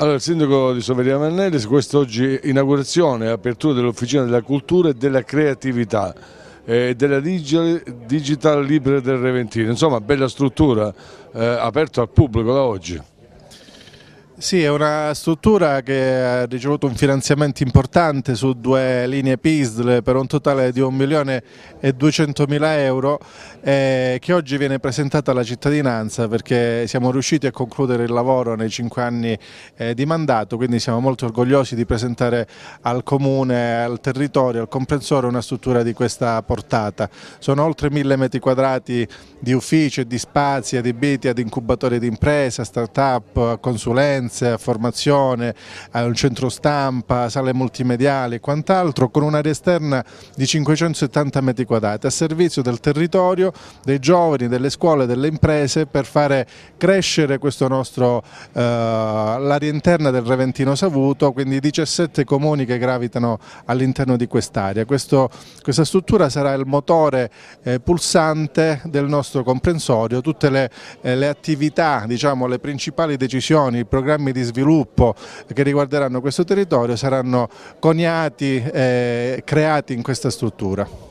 Allora, il sindaco di Soveria Mannelli, quest'oggi inaugurazione e apertura dell'Officina della Cultura e della Creatività eh, e della Digital Libre del Reventino. Insomma, bella struttura, eh, aperta al pubblico da oggi. Sì, è una struttura che ha ricevuto un finanziamento importante su due linee PISL per un totale di 1 milione e 200 mila euro eh, che oggi viene presentata alla cittadinanza perché siamo riusciti a concludere il lavoro nei cinque anni eh, di mandato, quindi siamo molto orgogliosi di presentare al comune, al territorio, al comprensore una struttura di questa portata. Sono oltre mille metri quadrati di uffici, di spazi adibiti ad incubatori di impresa, start-up, consulenza, consulenze, a formazione, a un centro stampa, sale multimediali e quant'altro, con un'area esterna di 570 metri quadrati, a servizio del territorio, dei giovani, delle scuole, delle imprese, per fare crescere questo nostro, eh, l'area interna del Reventino Savuto, quindi 17 comuni che gravitano all'interno di quest'area. Questa struttura sarà il motore eh, pulsante del nostro comprensorio, tutte le, eh, le attività, diciamo, le principali decisioni, i programmi programmi di sviluppo che riguarderanno questo territorio saranno coniati e eh, creati in questa struttura.